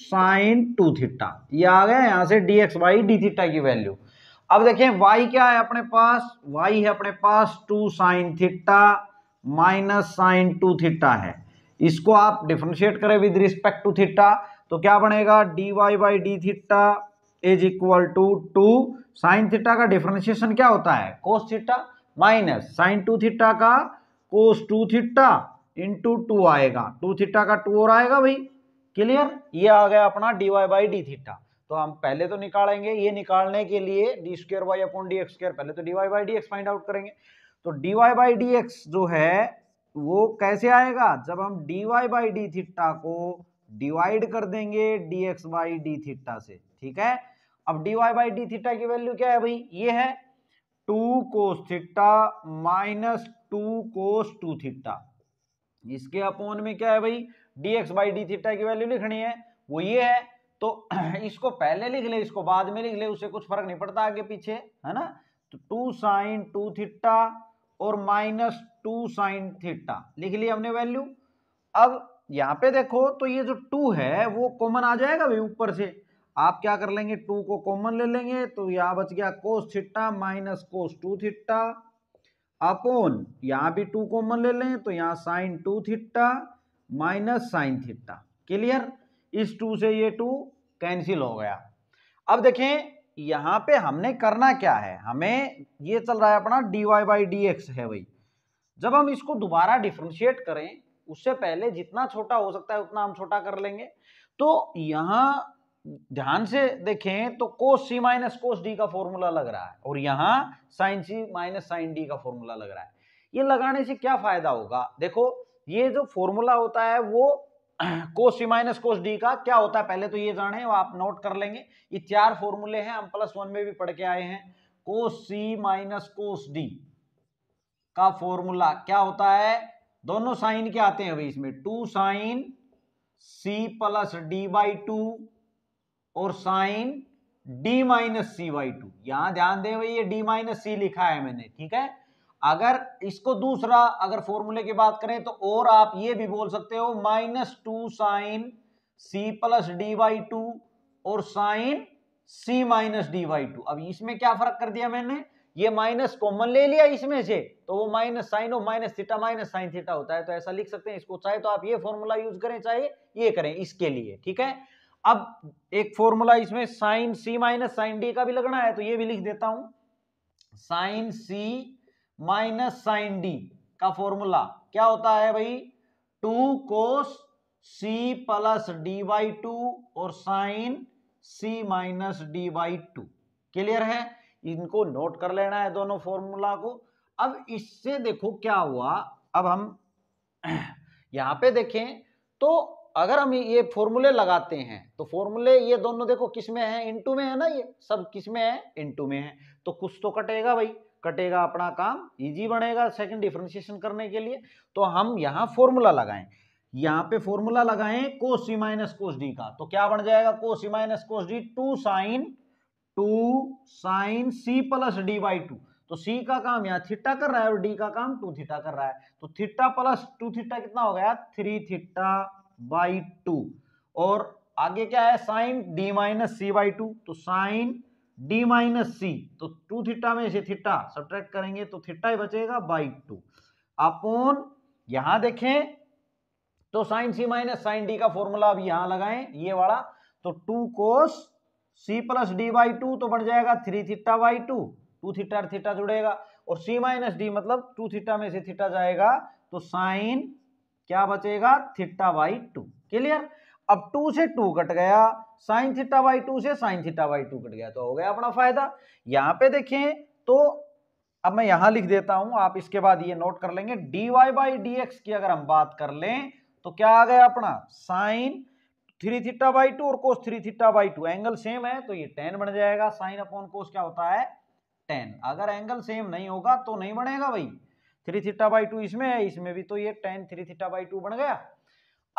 sine two theta ये आ गया यहां से d x Y d theta की वैल्यू अब देखें वाई क्या है अपने पास वाई है अपने पास two sine theta minus sine two theta है इसको आप डिफ्रेंशिएट करें विद रिस्पेक्ट टू थीटा तो क्या बनेगा d Y by D theta is equal to two sine theta का डिफ्रेंशिएशन क्या होता है cos theta minus sine two theta का cos two theta into two आएगा टू थीटा का टू और आएगा भाई क्लियर ये आ गया अपना d Y by D theta तो हम पहले तो निकालेंगे ये निकालने के लिए d square Y upon D x square पहले तो d Y by D x find out करेंगे तो d Y by D x जो है वो कैसे आएगा जब हम d Y by D theta को डिवाइड कर देंगे d x by D theta से ठीक है अब d Y by D theta की वैल्यू क्या है भाई ये है two cos theta minus two cos two theta इसके अपोन में क्या है भाई d x by D theta की वैल्यू लिखनी है वो ये है तो (clears throat) इसको पहले लिख ले इसको बाद में लिख ले उसे कुछ फर्क नहीं पड़ता आगे पीछे है ना तो टू साइन टू थीटा और माइनस टू साइन थीटा लिख लिया हमने वैल्यू अब यहाँ पे देखो तो ये जो टू है वो कॉमन आ जाएगा भाई ऊपर से आप क्या कर लेंगे टू को कॉमन ले लेंगे तो यहाँ बच गया cos theta minus cos two theta upon यहाँ भी टू कॉमन ले लें तो यहाँ sine two theta minus sine theta clear इस टू से ये टू कैंसिल हो गया अब देखें यहाँ पे हमने करना क्या है हमें ये चल रहा है अपना d Y by D x है भाई जब हम इसको दोबारा डिफ्रेंशिएट करें उससे पहले जितना छोटा हो सकता है उतना हम छोटा कर लेंगे तो यहां ध्यान से देखें तो कोस सी माइनस कोस डी का फॉर्मूला लग रहा है और यहां साइन सी माइनस साइन डी का फॉर्मूला लग रहा है ये लगाने से क्या फायदा होगा देखो ये जो फॉर्मूला होता है वो कोस सी माइनस कोस डी का क्या होता है पहले तो ये जाने आप नोट कर लेंगे ये चार फॉर्मूले हैं हम प्लस वन में भी पढ़ के आए हैं कोस सी माइनस कोस डी का फॉर्मूला क्या होता है दोनों साइन के आते हैं भाई इसमें two sine C plus D by two और sine D minus C by two यहां ध्यान दे भाई ये डी माइनस सी लिखा है मैंने ठीक है अगर इसको दूसरा अगर फॉर्मूले की बात करें तो और आप ये भी बोल सकते हो minus two sine C plus D by two और sine C minus D by two अब इसमें क्या फर्क कर दिया मैंने ये माइनस कॉमन ले लिया इसमें से तो वो minus sine of minus theta minus sine theta होता है तो ऐसा लिख सकते हैं इसको चाहे तो आप ये फॉर्मूला यूज करें चाहे ये करें इसके लिए ठीक है अब एक फॉर्मूला इसमें साइन सी माइनस साइन डी का भी लगना है तो ये भी लिख देता हूं साइन सी माइनस साइन डी का फॉर्मूला क्या होता है भाई two cos C plus D by two और sine C minus D by two clear है इनको नोट कर लेना है दोनों फॉर्मूला को अब इससे देखो क्या हुआ अब हम (clears throat) यहाँ पे देखें तो अगर हम ये फॉर्मूले लगाते हैं तो फॉर्मूले ये दोनों देखो किस में है इनटू में है ना ये सब किस में है इनटू में है तो कुछ तो कटेगा भाई कटेगा अपना काम इजी बनेगा सेकंड डिफ्रेंशिएशन करने के लिए तो हम यहाँ फॉर्मूला लगाएं यहाँ पे फॉर्मूला लगाएं कोस सी माइनस कोस डी का तो क्या बन जाएगा cos C minus cos D two sine two sine C plus D by two तो सी का काम यहाँ थीटा कर रहा है और डी का काम टू थीटा कर रहा है तो थीटा प्लस टू थीटा कितना हो गया थ्री थीटा बाई टू और आगे क्या है sine D minus C by two तो साइन डी माइनस सी तो टू थीटा में से थीटा सब्ट्रैक्ट करेंगे तो थीटा ही बचेगा बाई टू अपोन यहां देखें तो साइन सी माइनस साइन डी का फॉर्मूला अब यहां लगाएं ये वाला तो two cos C plus D by two तो बन जाएगा three theta by two two theta और थीटा जुड़ेगा और सी माइनस डी मतलब टू थीटा में से थीटा जाएगा तो साइन क्या बचेगा थीटा बाई टू क्लियर अब टू से टू कट गया साइन थीटा बाई टू से sine theta by to cut गया तो हो गया अपना फायदा यहां पे देखें तो अब मैं यहां लिख देता हूं आप इसके बाद ये नोट कर लेंगे D Y by D x की अगर हम बात कर लें तो क्या आ गया अपना sine three theta by two और cos three theta by two angle same है तो ये टेन बन जाएगा साइन अपॉन कोस क्या होता है टेन अगर एंगल सेम नहीं होगा तो नहीं बनेगा भाई थ्री थीटा बाई टू इसमें है इसमें भी तो ये tan three theta by two बन गया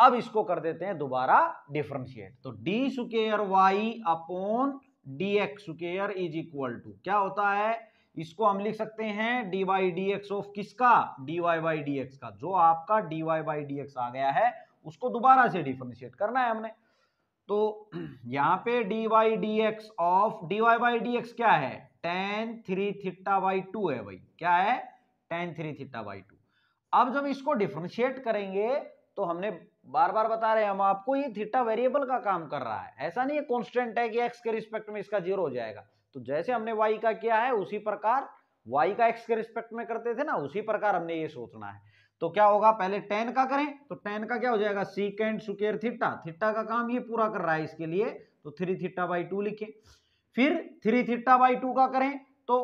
अब इसको कर देते हैं दोबारा डिफ्रेंशिएट तो D square Y upon D x square is equal to क्या होता है इसको हम लिख सकते हैं D Y D x of किसका D Y by D x का जो आपका D Y by D x आ गया है उसको दोबारा से डिफ्रेंशिएट करना है हमने तो (clears throat) यहाँ पे dy Y D x of D Y by D x क्या है tan three theta by two है भाई क्या है tan three theta by two अब जब इसको डिफ्रेंशिएट करेंगे तो हमने बार बार बता रहे हैं हम आपको ये थीटा वेरिएबल का काम कर रहा है ऐसा नहीं है कॉन्स्टेंट है कि x के रिस्पेक्ट में इसका जीरो हो जाएगा तो जैसे हमने y का किया है उसी प्रकार y का x के रिस्पेक्ट में करते थे ना उसी प्रकार हमने ये सोचना है तो क्या होगा पहले टेन का करें तो टेन का क्या हो जाएगा सीकेंड सुकेर थिट्टा थिट्टा का काम ये पूरा कर रहा है इसके लिए तो थ्री थिट्टा बाई टू लिखे फिर थ्री थिट्टा बाई टू का करें तो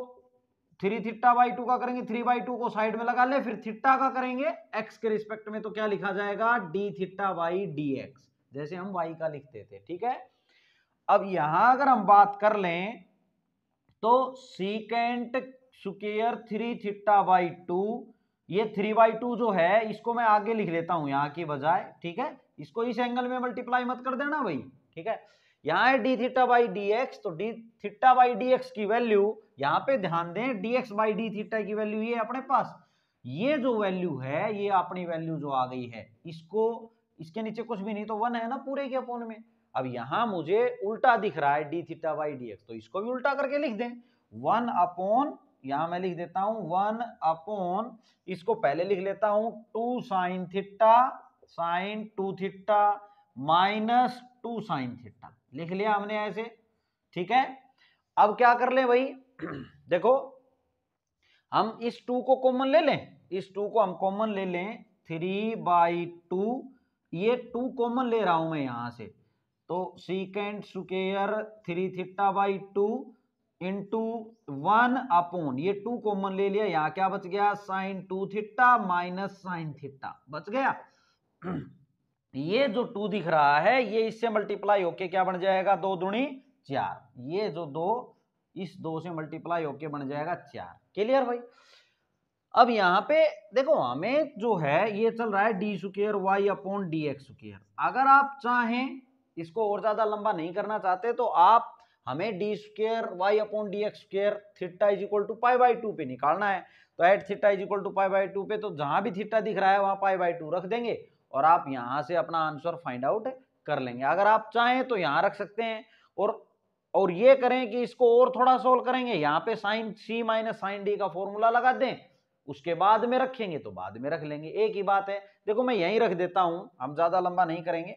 थ्री थिट्टा बाई टू का करेंगे थ्री बाई टू को साइड में लगा ले फिर थिट्टा का करेंगे एक्स के रिस्पेक्ट में तो क्या लिखा जाएगा D theta by D X जैसे हम वाई का लिखते थे ठीक है अब यहां अगर हम बात कर लें तो secant square three theta by two ये थ्री बाई टू जो है इसको मैं आगे लिख लेता हूं यहाँ की बजाय ठीक है इसको इस एंगल में मल्टीप्लाई मत कर देना भाई ठीक है यहाँ है D theta by D X तो D theta by D x की वैल्यू यहाँ पे ध्यान दें D x by D theta की वैल्यू ये अपने पास ये जो वैल्यू है ये अपनी वैल्यू जो आ गई है इसको इसके नीचे कुछ भी नहीं तो वन है ना पूरे के अपोन में अब यहाँ मुझे उल्टा दिख रहा है D theta by D X तो इसको भी उल्टा करके लिख दें वन अपॉन यहां मैं लिख देता हूं वन अपॉन इसको पहले लिख लेता हूं two sine theta sine two theta minus two sine theta लिख लिया हमने ऐसे ठीक है अब क्या कर ले भाई (clears throat) देखो हम इस टू को कॉमन ले लें इस टू को हम कॉमन ले लें थ्री बाई टू ये टू कॉमन ले रहा हूं मैं यहां से तो secant square three theta by two into one upon ये टू कॉमन ले लिया यहाँ क्या बच गया sine two theta minus sine theta बच गया (clears throat) ये जो टू दिख रहा है ये इससे मल्टीप्लाई होके क्या बन जाएगा दो दुणी चार ये जो दो इस दो से मल्टीप्लाई होके बन जाएगा चार क्लियर भाई अब यहाँ पे देखो हमें जो है ये चल रहा है D square Y upon D x square अगर आप चाहें इसको और ज्यादा लंबा नहीं करना चाहते तो आप हमें D square Y upon D x square theta is equal to pi by two पे निकालना है तो at theta is equal to pi by two पे तो जहां भी थीटा दिख रहा है वहां पाई बाई टू रख देंगे और आप यहां से अपना आंसर फाइंड आउट कर लेंगे अगर आप चाहें तो यहां रख सकते हैं और और ये करें कि इसको और थोड़ा सोल्व करेंगे यहाँ पे साइन सी माइनस साइन डी का फॉर्मूला लगा दें उसके बाद में रखेंगे तो बाद में रख लेंगे एक ही बात है देखो मैं यहीं रख देता हूं हम ज़्यादा लंबा नहीं करेंगे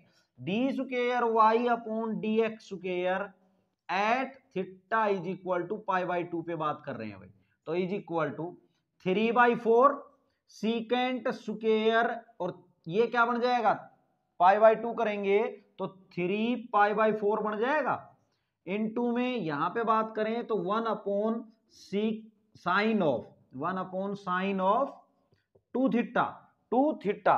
D square Y upon D x square at theta is equal to pi by two पे बात कर रहे हैं भाई तो is equal to three by four secant square और ये क्या बन जाएगा पाई बाई टू करेंगे तो थ्री पाई बाई फोर बन जाएगा इन टू में यहां पे बात करें तो one upon C sine of one upon sine of two theta two theta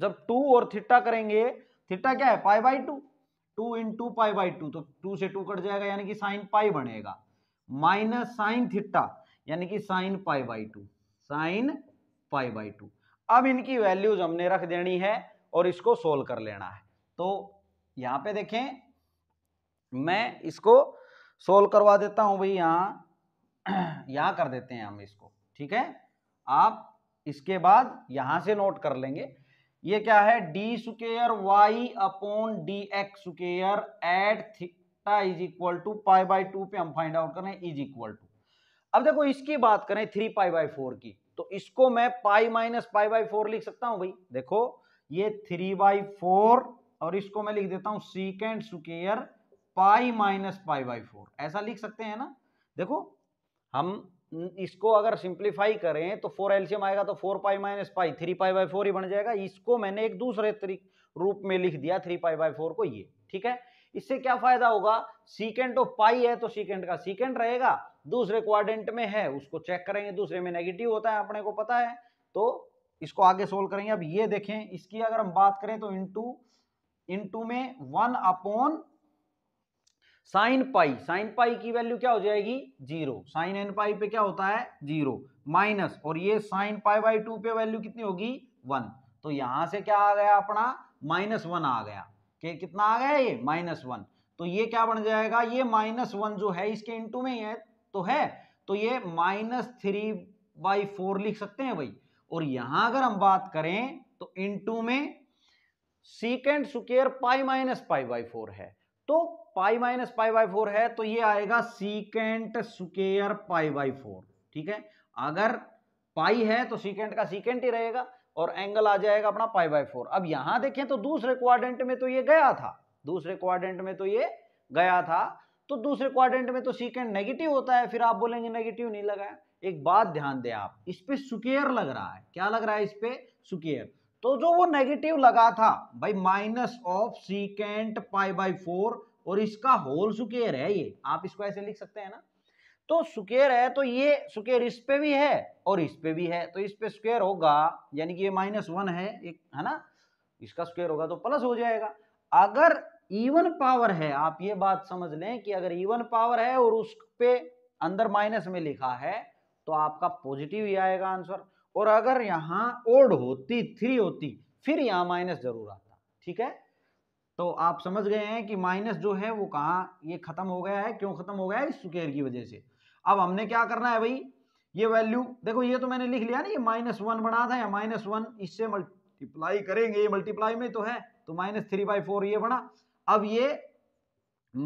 जब टू और थिट्टा करेंगे थिट्टा क्या है pi by two two in two pi by two तो टू से टू कट जाएगा यानी कि साइन पाई बनेगा माइनस साइन थिट्टा यानी कि sine pi by two sine pi by two अब इनकी वैल्यूज हमने रख देनी है और इसको सोल्व कर लेना है तो यहां पे देखें मैं इसको सोल्व करवा देता हूं भाई यहां यहां कर देते हैं हम इसको ठीक है आप इसके बाद यहां से नोट कर लेंगे ये क्या है D square Y upon D x square at theta is equal to pi by two पे हम फाइंड आउट करें इज इक्वल टू अब देखो इसकी बात करें थ्री पाई बाई फोर की तो इसको मैं pi minus pi by four लिख सकता हूं भाई देखो ये थ्री बाई फोर और इसको मैं लिख देता हूं secant square pi minus pi by four ऐसा लिख सकते हैं ना देखो हम इसको अगर सिंप्लीफाई करें तो फोर एल्शियम आएगा तो four pi minus pi three pi by four ही बन जाएगा इसको मैंने एक दूसरे रूप में लिख दिया थ्री पाई बाई फोर को ये ठीक है इससे क्या फायदा होगा सीकेंट ऑफ पाई है तो सीकेंट का सीकेंट रहेगा दूसरे क्वाड्रेंट में है उसको चेक करेंगे दूसरे में नेगेटिव होता है अपने को पता है तो इसको आगे सोल्व करेंगे अब ये देखें इसकी अगर हम बात करें तो इंटू इंटू में one upon sine pi sine pi की वैल्यू क्या हो जाएगी जीरो साइन एन पाई पे क्या होता है जीरो माइनस और ये साइन पाई बाई टू पे वैल्यू कितनी होगी वन तो यहां से क्या आ गया अपना माइनस वन आ गया के कितना आ गया ये माइनस वन तो ये क्या बन जाएगा ये माइनस वन जो है इसके इंटू में है तो है तो ये माइनस थ्री बाई फोर लिख सकते हैं भाई और यहां अगर हम बात करें तो इंटू में secant square pi minus pi by four है तो pi minus pi by four है तो ये आएगा secant square pi by four ठीक है अगर पाई है तो सीकेंट का सीकेंट ही रहेगा और एंगल आ जाएगा अपना पाई बाई फोर अब यहां देखें तो दूसरे क्वाड्रेंट में तो ये गया था दूसरे क्वाड्रेंट में तो ये गया था तो दूसरे क्वाड्रेंट में तो सीकेंट नेगेटिव होता है फिर आप बोलेंगे नेगेटिव नहीं लगाया एक बात ध्यान दें आप इस पे सुकेयर लग रहा है क्या लग रहा है इस पे सुकेयर तो जो वो नेगेटिव लगा था भाई minus of secant pi by four और इसका होल सुकेर है ये आप इसको ऐसे लिख सकते हैं ना तो सुकेर है तो ये सुकेर इस पे भी है और इस पे भी है तो इस पे स्क्वेयर होगा यानी कि ये माइनस वन है एक है ना इसका स्क्वेयर होगा तो प्लस हो जाएगा अगर इवन पावर है आप ये बात समझ लें कि अगर इवन पावर है और उस पे अंदर माइनस में लिखा है तो आपका पॉजिटिव ही आएगा आंसर और अगर यहाँ ओड होती थ्री होती फिर यहाँ माइनस जरूर आता ठीक है तो आप समझ गए हैं कि माइनस जो है वो कहाँ ये खत्म हो गया है क्यों खत्म हो गया है इस स्क्वेयर की वजह से अब हमने क्या करना है भाई ये वैल्यू देखो ये तो मैंने लिख लिया ना ये माइनस वन बना था या माइनस वन इससे मल्टीप्लाई करेंगे ये मल्टीप्लाई में तो है तो माइनस थ्री बाई फोर ये बना अब ये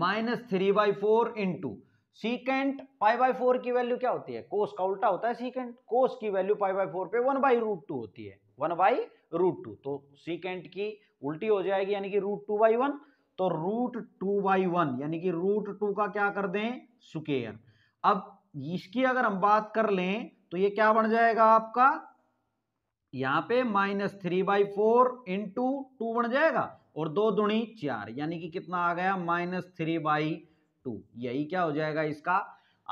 minus three by four into secant pi by four की वैल्यू क्या होती है कोस का उल्टा होता है सीकेंट कोस की वैल्यू पाई बाई फोर पे वन बाई रूट टू होती है वन बाई रूट टू तो सीकेंट की उल्टी हो जाएगी यानी कि रूट टू बाई वन तो रूट टू बाई वन यानी कि रूट टू का क्या कर दें स्क्वेयर अब इसकी अगर हम बात कर लें तो ये क्या बन जाएगा आपका यहाँ पे minus three by four into two बन जाएगा और दो दुणी चार यानी कि कितना आ गया माइनस थ्री बाई टू यही क्या हो जाएगा इसका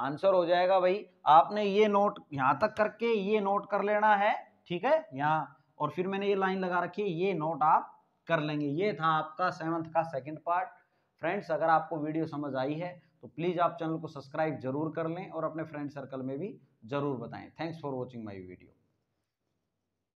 आंसर हो जाएगा भाई आपने ये नोट यहां तक करके ये नोट कर लेना है ठीक है यहाँ और फिर मैंने ये लाइन लगा रखी है ये नोट आप कर लेंगे ये था आपका सेवंथ का सेकंड पार्ट फ्रेंड्स अगर आपको वीडियो समझ आई है तो प्लीज़ आप चैनल को सब्सक्राइब जरूर कर लें और अपने फ्रेंड सर्कल में भी जरूर बताएं thanks for watching my video